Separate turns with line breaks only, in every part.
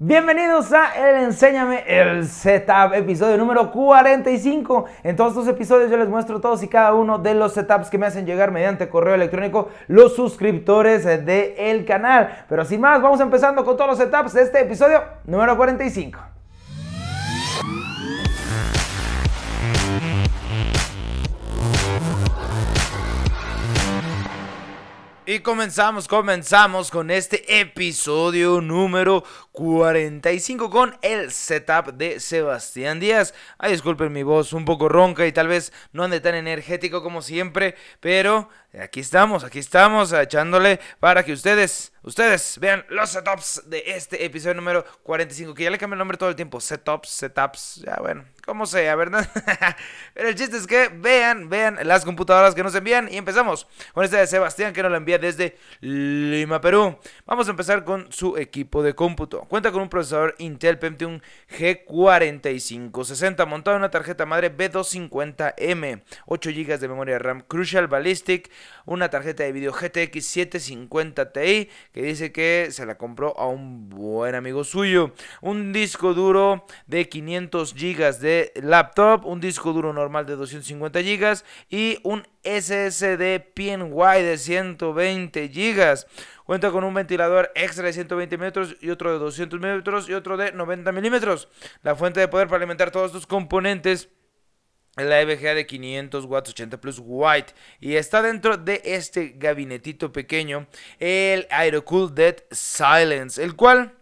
Bienvenidos a El Enséñame el Setup, episodio número 45. En todos estos episodios yo les muestro todos y cada uno de los setups que me hacen llegar mediante correo electrónico los suscriptores del el canal. Pero sin más, vamos empezando con todos los setups de este episodio número 45. Y comenzamos, comenzamos con este episodio número 45 con el setup de Sebastián Díaz. Ay, disculpen mi voz un poco ronca y tal vez no ande tan energético como siempre, pero aquí estamos, aquí estamos echándole para que ustedes, ustedes vean los setups de este episodio número 45, que ya le cambié el nombre todo el tiempo, setups, setups, ya bueno, como sea, ¿verdad? Pero el chiste es que vean, vean las computadoras que nos envían y empezamos con esta de Sebastián que nos la envía desde Lima, Perú. Vamos a empezar con su equipo de cómputo. Cuenta con un procesador Intel Pentium G4560 montado en una tarjeta madre B250M, 8 GB de memoria RAM Crucial Ballistic una tarjeta de video GTX 750 Ti que dice que se la compró a un buen amigo suyo. Un disco duro de 500 GB de laptop, un disco duro normal de 250 GB y un SSD PNY de 120 GB. Cuenta con un ventilador extra de 120 milímetros y otro de 200 milímetros y otro de 90 milímetros. La fuente de poder para alimentar todos estos componentes la EVGA de 500 w 80 plus white y está dentro de este gabinetito pequeño el Aerocool Dead Silence el cual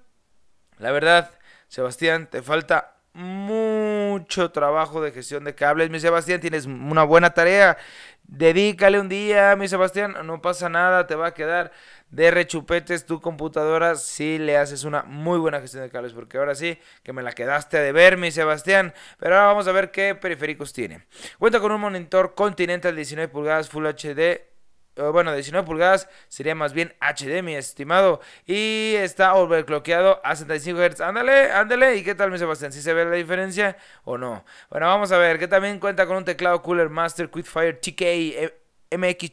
la verdad Sebastián te falta mucho trabajo de gestión de cables. Mi Sebastián, tienes una buena tarea. Dedícale un día, mi Sebastián. No pasa nada, te va a quedar de rechupetes tu computadora si le haces una muy buena gestión de cables. Porque ahora sí que me la quedaste de ver, mi Sebastián. Pero ahora vamos a ver qué periféricos tiene. Cuenta con un monitor Continental 19 pulgadas Full HD eh, bueno, 19 pulgadas sería más bien HD, mi estimado. Y está overclockeado a 65 Hz. Ándale, ándale. ¿Y qué tal, mi Sebastián? si se ve la diferencia o no? Bueno, vamos a ver. Que también cuenta con un teclado Cooler Master Quickfire TK eh, MX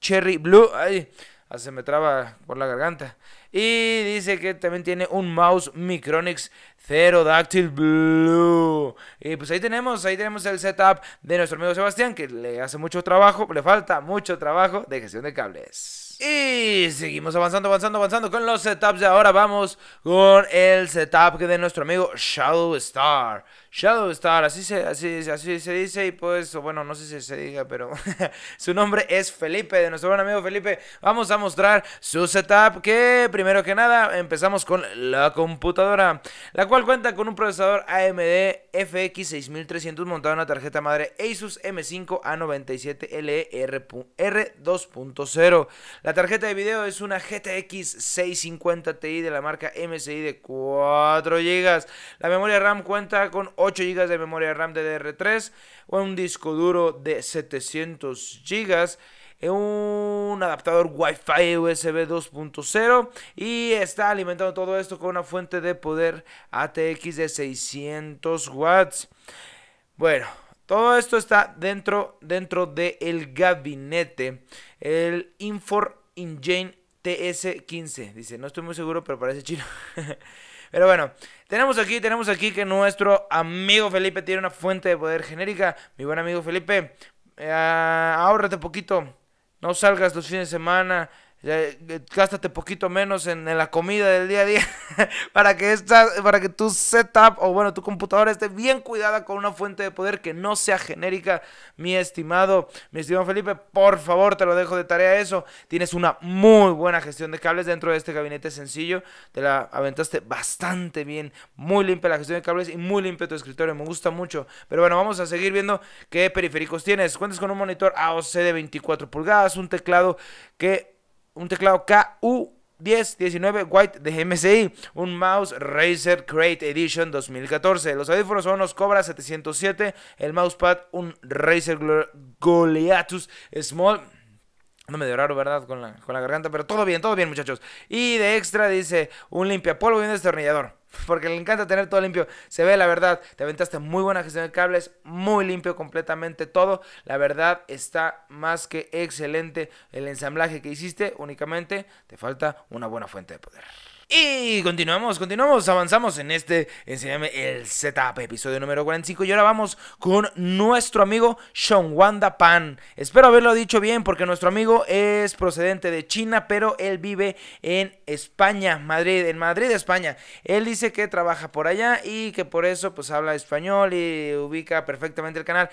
Cherry Blue. Ay. Ah, se me traba por la garganta. Y dice que también tiene un mouse Micronix Dactyl Blue. Y pues ahí tenemos, ahí tenemos el setup de nuestro amigo Sebastián, que le hace mucho trabajo, le falta mucho trabajo de gestión de cables. Y seguimos avanzando, avanzando, avanzando con los setups. Y ahora vamos con el setup de nuestro amigo Shadow Star. Shadow Star, así se, así, así se dice. Y pues, bueno, no sé si se diga, pero su nombre es Felipe, de nuestro buen amigo Felipe. Vamos a mostrar su setup. Que primero que nada, empezamos con la computadora, la cual cuenta con un procesador AMD FX6300 montado en una tarjeta madre Asus M5A97LR2.0 tarjeta de video es una GTX 650 Ti de la marca MSI de 4 GB. La memoria RAM cuenta con 8 GB de memoria RAM DDR3 un disco duro de 700 GB eh, un adaptador Wi-Fi USB 2.0 y está alimentado todo esto con una fuente de poder ATX de 600 watts. Bueno, todo esto está dentro, dentro del gabinete. El Infor Injane TS15. Dice, no estoy muy seguro, pero parece chino. pero bueno, tenemos aquí, tenemos aquí que nuestro amigo Felipe tiene una fuente de poder genérica. Mi buen amigo Felipe, eh, ahórrate poquito. No salgas los fines de semana. Eh, eh, gástate poquito menos en, la comida del día a día para que esta, para que tu setup o bueno tu computadora esté bien cuidada con una fuente de poder que no sea genérica mi estimado mi estimado Felipe por favor te lo dejo de tarea eso tienes una muy buena gestión de cables dentro de este gabinete sencillo te la aventaste bastante bien muy limpia la gestión de cables y muy limpio tu escritorio me gusta mucho pero bueno vamos a seguir viendo qué periféricos tienes cuentas con un monitor AOC de 24 pulgadas un teclado que un teclado KU 1019 White de MSI, un mouse Razer Great Edition 2014. Los audífonos son unos Cobra 707, el mousepad un Razer Goliathus Small me me raro, ¿verdad? Con la, con la garganta, pero todo bien, todo bien, muchachos. Y de extra dice un polvo y un destornillador. Porque le encanta tener todo limpio. Se ve, la verdad, te aventaste muy buena gestión de cables, muy limpio completamente todo. La verdad, está más que excelente el ensamblaje que hiciste. Únicamente te falta una buena fuente de poder. Y continuamos, continuamos, avanzamos en este Enseñame el Setup, episodio número 45. Y ahora vamos con nuestro amigo Sean Wanda Pan. Espero haberlo dicho bien, porque nuestro amigo es procedente de China, pero él vive en España, Madrid, en Madrid, España. Él dice que trabaja por allá y que por eso pues habla español y ubica perfectamente el canal.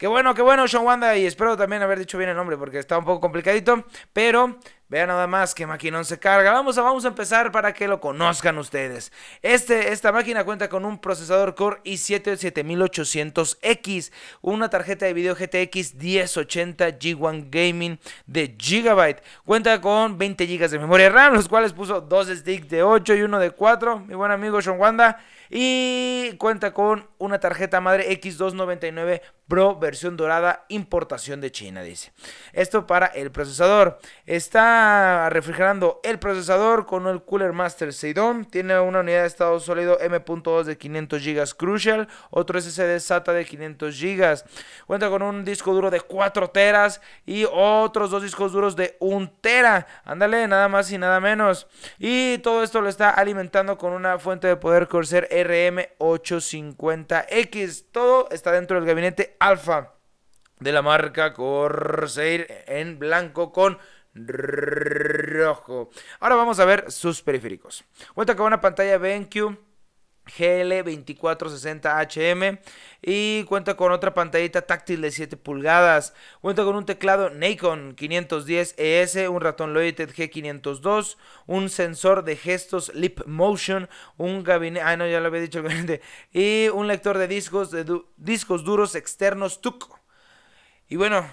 Qué bueno, qué bueno, Sean Wanda. Y espero también haber dicho bien el nombre porque está un poco complicadito. Pero vean nada más que maquinón se carga. Vamos a, vamos a empezar para que lo conozcan ustedes. Este, esta máquina cuenta con un procesador Core i7 7800X, una tarjeta de video GTX 1080 G1 Gaming de Gigabyte. Cuenta con 20 GB de memoria RAM, los cuales puso dos sticks de 8 y uno de 4. Mi buen amigo Sean Wanda. Y cuenta con una tarjeta madre X299 Pro versión dorada, importación de China, dice. Esto para el procesador. Está refrigerando el procesador con el Cooler Master Seidon. Tiene una unidad de estado sólido M.2 de 500 GB Crucial, otro SSD SATA de 500 GB. Cuenta con un disco duro de 4 teras y otros dos discos duros de 1 tera. Ándale, nada más y nada menos. Y todo esto lo está alimentando con una fuente de poder Corsair RM850X. Todo está dentro del gabinete Alfa de la marca Corsair en blanco con rojo. Ahora vamos a ver sus periféricos. Vuelta con una pantalla BenQ GL2460HM y cuenta con otra pantallita táctil de 7 pulgadas. Cuenta con un teclado Nikon 510ES, e un ratón Logitech G502, un sensor de gestos Lip Motion, un gabinete, ah, no, ya lo dicho y un lector de discos de discos duros externos TUC. Y bueno,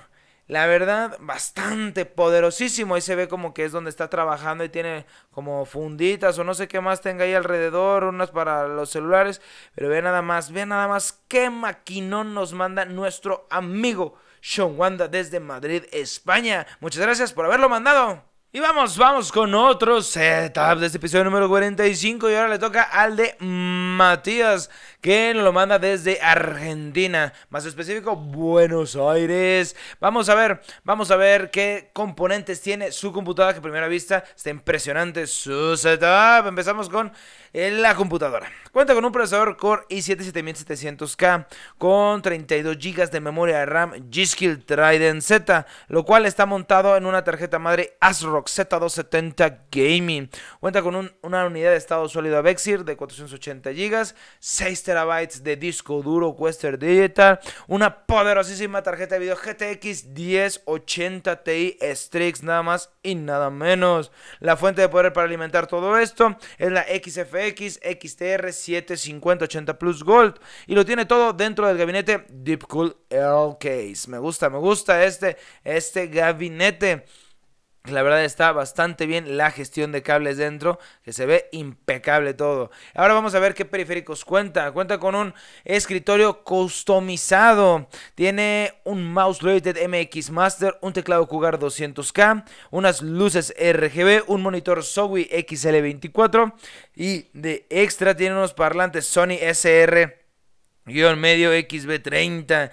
la verdad, bastante poderosísimo. Ahí se ve como que es donde está trabajando y tiene como funditas o no sé qué más tenga ahí alrededor, unas para los celulares. Pero ve nada más, ve nada más qué maquinón nos manda nuestro amigo Sean Wanda desde Madrid, España. Muchas gracias por haberlo mandado. Y vamos, vamos con otro setup de este episodio número 45 y ahora le toca al de... Matías, quien lo manda desde Argentina, más específico Buenos Aires. Vamos a ver, vamos a ver qué componentes tiene su computadora que a primera vista está impresionante su setup. Empezamos con en la computadora. Cuenta con un procesador Core i7-7700K con 32 GB de memoria de RAM G-Skill Trident Z, lo cual está montado en una tarjeta madre ASRock Z270 Gaming. Cuenta con una unidad de estado sólido Vexir de 480 GB, 6 TB de disco duro Western Digital, una poderosísima tarjeta de video GTX 1080 Ti Strix, nada más y nada menos. La fuente de poder para alimentar todo esto es la XF XTR 750-80 Plus Gold. Y lo tiene todo dentro del gabinete Deep Cool L Case. Me gusta, me gusta este, este gabinete. La verdad está bastante bien la gestión de cables dentro, que se ve impecable todo. Ahora vamos a ver qué periféricos cuenta. Cuenta con un escritorio customizado. Tiene un mouse Logitech MX Master, un teclado Cougar 200K, unas luces RGB, un monitor Zowie XL24 y de extra tiene unos parlantes Sony SR Guión medio XB30.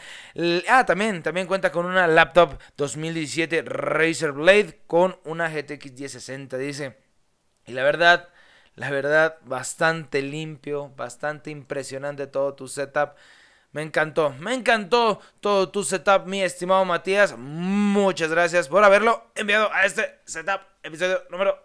Ah, también, también cuenta con una laptop 2017 Razer Blade con una GTX 1060, dice. Y la verdad, la verdad, bastante limpio, bastante impresionante todo tu setup. Me encantó, me encantó todo tu setup, mi estimado Matías. Muchas gracias por haberlo enviado a este setup, episodio número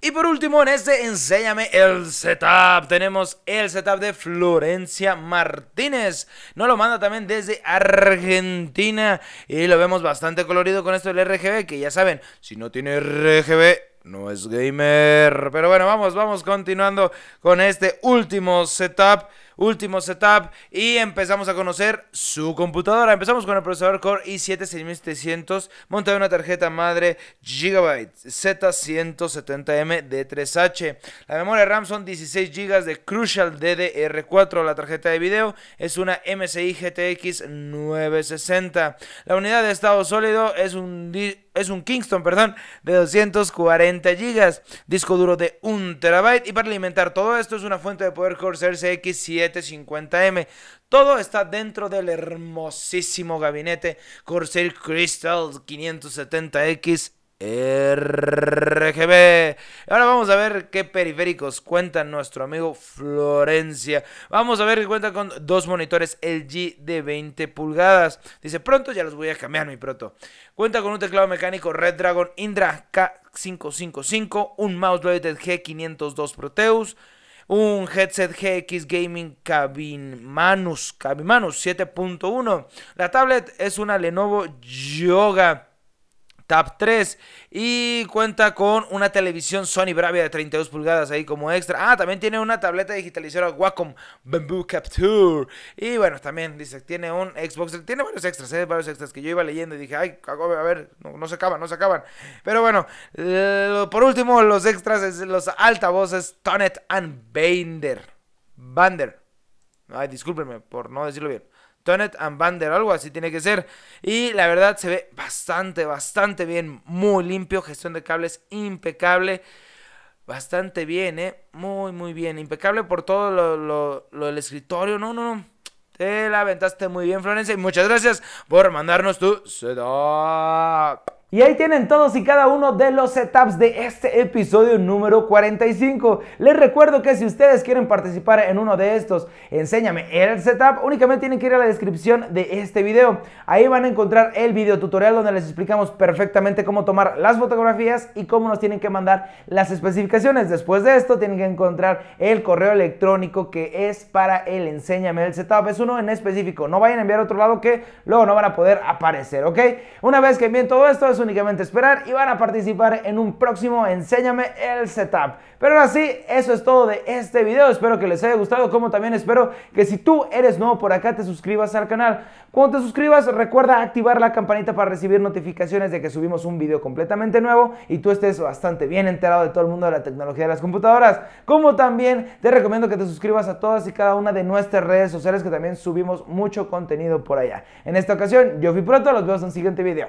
y por último, en este enséñame el setup. Tenemos el setup de Florencia Martínez. Nos lo manda también desde Argentina. Y lo vemos bastante colorido con esto del RGB. Que ya saben, si no tiene RGB, no es gamer. Pero bueno, vamos, vamos continuando con este último setup último setup y empezamos a conocer su computadora. Empezamos con el procesador Core i7-6700 montado en una tarjeta madre Gigabyte Z170M D3H. La memoria RAM son 16 GB de Crucial DDR4. La tarjeta de video es una MSI GTX 960. La unidad de estado sólido es un es un Kingston, perdón, de 240 GB, disco duro de 1 TB y para alimentar todo esto es una fuente de poder Corsair CX7 50 m Todo está dentro del hermosísimo gabinete Corsair Crystal 570X RGB. Ahora vamos a ver qué periféricos cuenta nuestro amigo Florencia. Vamos a ver que cuenta con dos monitores LG de 20 pulgadas. Dice, pronto ya los voy a cambiar, mi proto. Cuenta con un teclado mecánico Red Dragon Indra K555, un mouse Logitech G502 Proteus un headset GX Gaming Cabin Manus 7.1. La tablet es una Lenovo Yoga Tap 3 y cuenta con una televisión Sony Bravia de 32 pulgadas ahí como extra. Ah, también tiene una tableta digitalizadora Wacom Bamboo Capture. Y bueno, también dice, tiene un Xbox, tiene varios extras, ¿eh? varios extras que yo iba leyendo y dije, ay, a ver, no, se acaban, no se acaban. Pero bueno, por último, los extras, es los altavoces Tonet and Binder. Bander. Ay, discúlpenme por no decirlo bien. Tonet and Bander, algo así tiene que ser. Y la verdad se ve bastante, bastante bien, muy limpio, gestión de cables impecable. Bastante bien, ¿eh? Muy, muy bien. Impecable por todo lo, lo del escritorio. No, no, no. Te la aventaste muy bien, Florencia. Y muchas gracias por mandarnos tu setup. Y ahí tienen todos y cada uno de los setups de este episodio número 45. Les recuerdo que si ustedes quieren participar en uno de estos, enséñame el setup, únicamente tienen que ir a la descripción de este video. Ahí van a encontrar el video tutorial donde les explicamos perfectamente cómo tomar las fotografías y cómo nos tienen que mandar las especificaciones. Después de esto tienen que encontrar el correo electrónico que es para el enséñame el setup. Es uno en específico, no vayan a enviar a otro lado que luego no van a poder aparecer, ¿ok? Una vez que envíen todo esto es un únicamente esperar y van a participar en un próximo Enséñame el Setup. Pero ahora sí, eso es todo de este video. Espero que les haya gustado, como también espero que si tú eres nuevo por acá, te suscribas al canal. Cuando te suscribas, recuerda activar la campanita para recibir notificaciones de que subimos un video completamente nuevo y tú estés bastante bien enterado de todo el mundo de la tecnología de las computadoras. Como también te recomiendo que te suscribas a todas y cada una de nuestras redes sociales que también subimos mucho contenido por allá. En esta ocasión, yo fui pronto, los veo en el siguiente video.